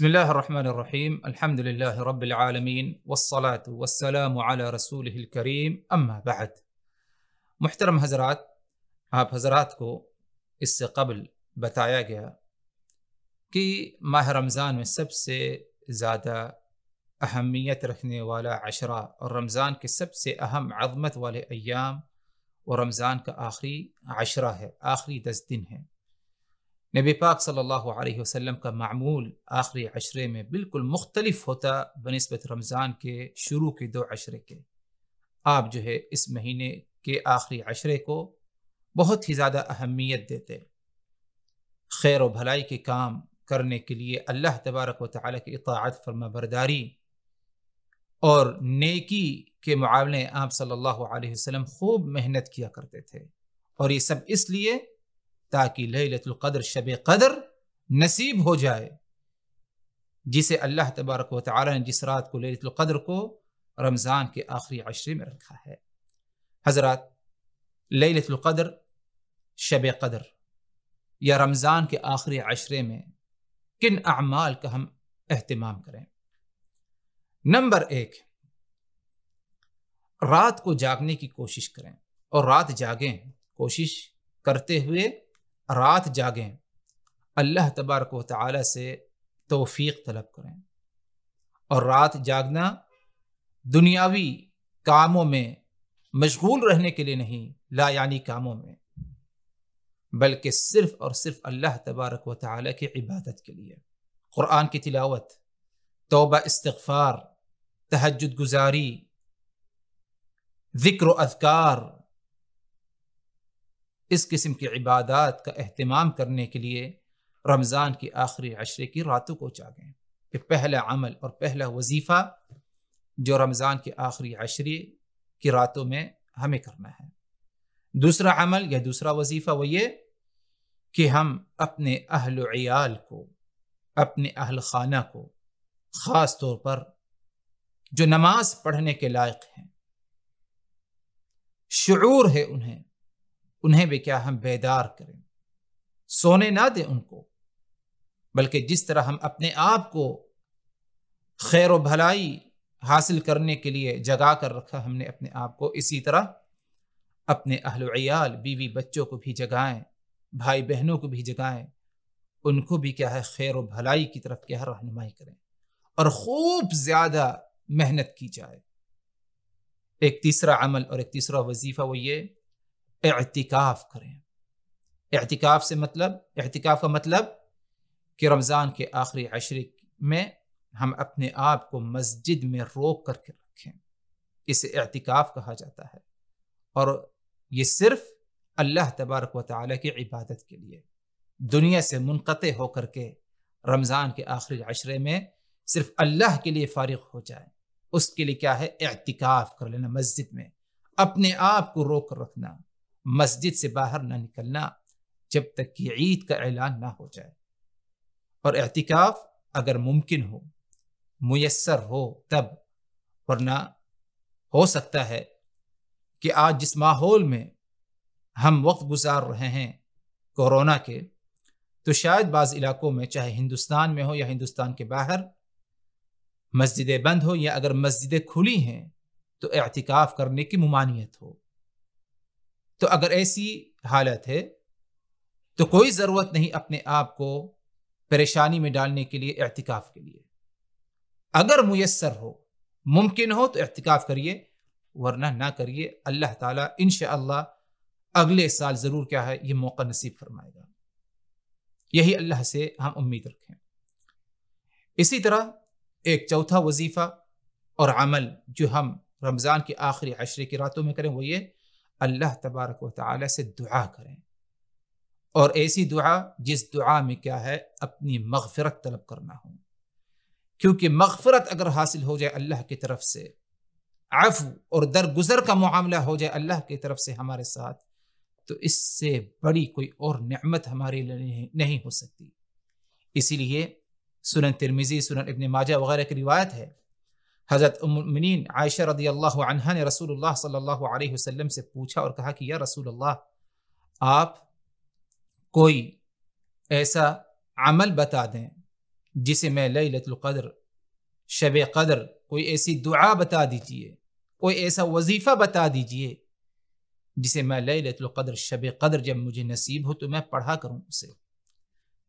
بسم الله الرحمن الرحيم الحمد لله رب العالمين والصلاة والسلام على رسوله الكريم أما بعد محترم هزرات أب هزراتكو إس قبل بتايا گيا كي ماه رمضان من سب سے زادا أهمية رخني والا عشرة رمضان كي سب سے أهم عظمت والے أيام ورمضان كآخري عشرة ہے آخري دس دن ہے नबी पाक सल्लल्लाहु अलैहि वसल्लम का मामूल आखिरी अशरे में बिल्कुल मुख्तलिफ होता बनस्बत रमज़ान के शुरू के दो अशरे के आप जो है इस महीने के आखिरी अशरे को बहुत ही ज़्यादा अहमियत देते खैर व भलाई के काम करने के लिए अल्लाह तबारक व ताली की इतात बरदारी और नेकी के मामले आप सल्लल्लाहु अलैहि वसल्लम खूब मेहनत किया करते थे और ये सब इसलिए ताकि लैलतुल कदर शब कदर नसीब हो जाए जिसे अल्लाह तबारक व ने जिस रात को लैलतुल कदर को रमज़ान के आखिरी अशरे में रखा है हजरत लैलतुल कदर शब कदर या रमज़ान के आखिरी अशरे में किन अमाल का हम अहतमाम करें नंबर एक रात को जागने की कोशिश करें और रात जागें कोशिश करते हुए रात जागें अल्लाह तबारक ताली से तोफ़ी तलब करें और रात जागना दुनियावी कामों में मशगूल रहने के लिए नहीं ला यानी कामों में बल्कि सिर्फ़ और सिर्फ अल्लाह तबारक व की इबादत के लिए क़ुरान की तिलावत तोबा इस्तफ़ार तहजद गुजारी ज़िक्र अजकार इस किस्म की इबादत का अहतमाम करने के लिए रमज़ान की आखिरी अशरे की रातों को जागें कि पहला अमल और पहला वजीफ़ा जो रमज़ान के आखिरी अशरे की रातों में हमें करना है दूसरा अमल या दूसरा वजीफ़ा वो ये कि हम अपने अहल को अपने अहल खाना को ख़ास तौर पर जो नमाज पढ़ने के लायक हैं शुरू है उन्हें उन्हें भी क्या हम बेदार करें सोने ना दें उनको बल्कि जिस तरह हम अपने आप को खैर भलाई हासिल करने के लिए जगा कर रखा हमने अपने आप को इसी तरह अपने अहलयाल बीवी बच्चों को भी जगाएं भाई बहनों को भी जगाएं उनको भी क्या है खैर भलाई की तरफ क्या रहनुमाई करें और खूब ज़्यादा मेहनत की जाए एक तीसरा अमल और एक तीसरा वजीफ़ा वो ये एहतिकाफ करें एहतिकाफ से मतलब एहतिकाफ का मतलब कि रमज़ान के आखिरी अशरे में हम अपने आप को मस्जिद में रोक करके रखें इसे एहतिकाफ कहा जाता है और ये सिर्फ अल्लाह तबारक व ताली की इबादत के लिए दुनिया से मुनक़ होकर के रमज़ान के आखिरी अशरे में सिर्फ अल्लाह के लिए फ़ारिग हो जाए उसके लिए क्या है एहतिकाफ कर लेना मस्जिद में अपने आप को रोक कर रखना मस्जिद से बाहर ना निकलना जब तक कि ईद का ऐलान ना हो जाए और एहतिकाफ अगर मुमकिन हो मैसर हो तब वरना हो सकता है कि आज जिस माहौल में हम वक्त गुजार रहे हैं कोरोना के तो शायद बाज़ इलाकों में चाहे हिंदुस्तान में हो या हिंदुस्तान के बाहर मस्जिदें बंद हो या अगर मस्जिदें खुली हैं तो एहतिकाफ़ करने की ममानियत हो तो अगर ऐसी हालत है तो कोई ज़रूरत नहीं अपने आप को परेशानी में डालने के लिए एहतिकाफ के लिए अगर मुयसर हो मुमकिन हो तो एहतिकाफ करिए वरना ना करिए अल्लाह ताला इन अगले साल ज़रूर क्या है ये मौका नसीब फरमाएगा यही अल्लाह से हम उम्मीद रखें इसी तरह एक चौथा वजीफ़ा और अमल जो हम रमज़ान के आखिरी अशरे की रातों में करें वो ये अल्लाह तबारक व से दुआ करें और ऐसी दुआ जिस दुआ में क्या है अपनी मगफरत तलब करना हो क्योंकि मगफरत अगर हासिल हो जाए अल्लाह की तरफ से आफ और दरगुजर का मामला हो जाए अल्लाह की तरफ से हमारे साथ तो इससे बड़ी कोई और नमत हमारे लिए नहीं हो सकती इसीलिए सुनन तिरमिज़ी सुनन इबन माजा वगैरह की रिवायत है हज़रत उमिन आयशा रदी अल्लाह अनहा ने रसूलुल्लाह सल्लल्लाहु अलैहि वसल्लम से पूछा और कहा कि या अल्लाह आप कोई ऐसा अमल बता दें जिसे मैं लतलक़द्र शब कदर कोई ऐसी दुआ बता दीजिए कोई ऐसा वजीफ़ा बता दीजिए जिसे मैं लतलक़द्र शब कदर जब मुझे नसीब हो तो मैं पढ़ा करूँ उसे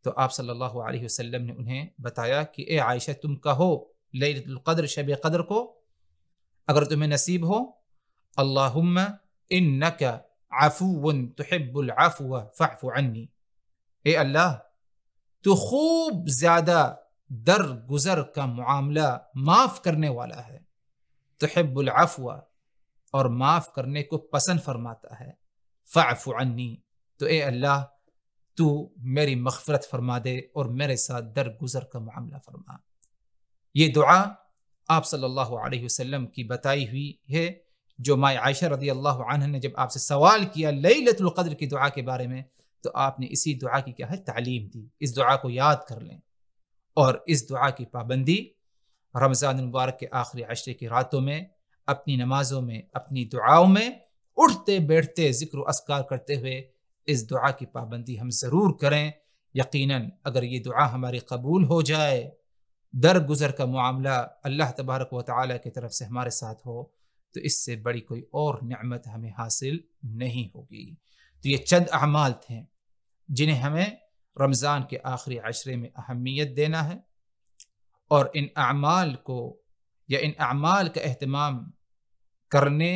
तो आप सल्लल्लाहु अलैहि वसल्लम ने उन्हें बताया कि ए आयशा तुम कहो लदर शब कदर को अगर तुम्हें नसीब हो अल्लाम इन नक आफून तोहबुलआफ़ुआ फ़ाफ़ु अन्नी ए अल्लाह तो खूब ज़्यादा दर गुज़र का मामला माफ़ करने वाला है तोहबुलआफ़ुआ और माफ़ करने को पसंद फरमाता है फ़ाफ़ु अन्नी तो ए अल्लाह तू मेरी मगफरत फरमा दे और मेरे साथ दर गुज़र का मामला फरमा ये दुआ आप सल्लल्लाहु अलैहि वसल्लम की बताई हुई है जो माए आयशा रदी अल्लाह ने जब आपसे सवाल किया लतुल्क़द्र की दुआ के बारे में तो आपने इसी दुआ की क्या है तालीम दी इस दुआ को याद कर लें और इस दुआ की पाबंदी रमज़ान मुबारक के आखिरी अशरे की रातों में अपनी नमाज़ों में अपनी दुआओं में उठते बैठते ज़िक्र असकार करते हुए इस दुआ की पाबंदी हम ज़रूर करें यकीनन अगर ये दुआ हमारी कबूल हो जाए दर गुजर का मामला अल्लाह तबारक व ताली की तरफ से हमारे साथ हो तो इससे बड़ी कोई और नमत हमें हासिल नहीं होगी तो ये चंद अमाल थे जिन्हें हमें रमज़ान के आखिरी अशरे में अहमियत देना है और इन अमाल को या इन अमाल का अहतमाम करने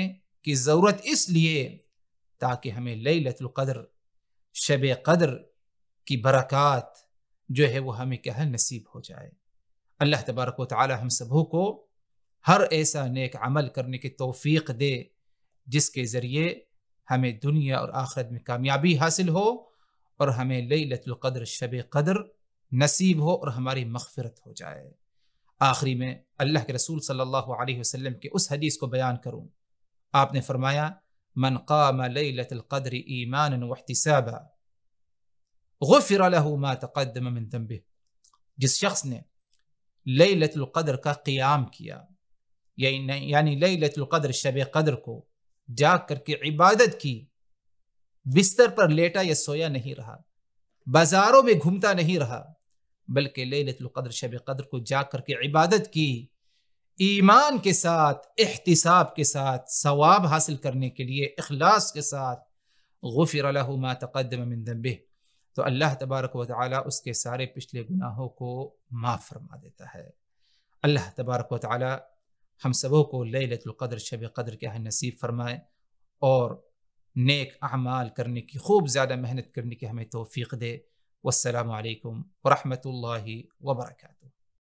की ज़रूरत इसलिए ताकि हमें लई लतलक़द्र शब कदर की बरक़ात जो है वो हमें क्या नसीब हो जाए अल्लाह तबारक वाली हम सबों को हर ऐसा नेक अमल करने की तोफ़ी दे जिसके ज़रिए हमें दुनिया और आखिरत में कामयाबी हासिल हो और हमें लतुल्क़द्र शब कदर नसीब हो और हमारी मगफ़रत हो जाए आखिरी में अल्लाह के रसूल सल्लल्लाहु अलैहि वसल्लम के उस हदीस को बयान करूं आपने फरमाया मन काम लतुल्क़द्र ईमान वहतसाबा गफ़िर मा तक़दम मिन तम्बे जिस शख्स ने लकदर का क्याम किया यानी लकदर शब कदर को जाग करके इबादत की बिस्तर पर लेटा या सोया नहीं रहा बाजारों में घूमता नहीं रहा बल्कि लकदर शब कदर को जाग करके इबादत की ईमान के साथ एहतिसाब के साथ सवाब हासिल करने के लिए अखलास के साथ गुफिर तकदम दम्बे तो अल्लाह तबारक व उसके सारे पिछले गुनाहों को माफ़ फरमा देता है अल्लाह तबारक व हम सबों को लतर शब कदर के नसीब फरमाए और नेक अमाल करने की खूब ज़्यादा मेहनत करने की हमें तोफ़ी दे वालकम वरहमल वर्का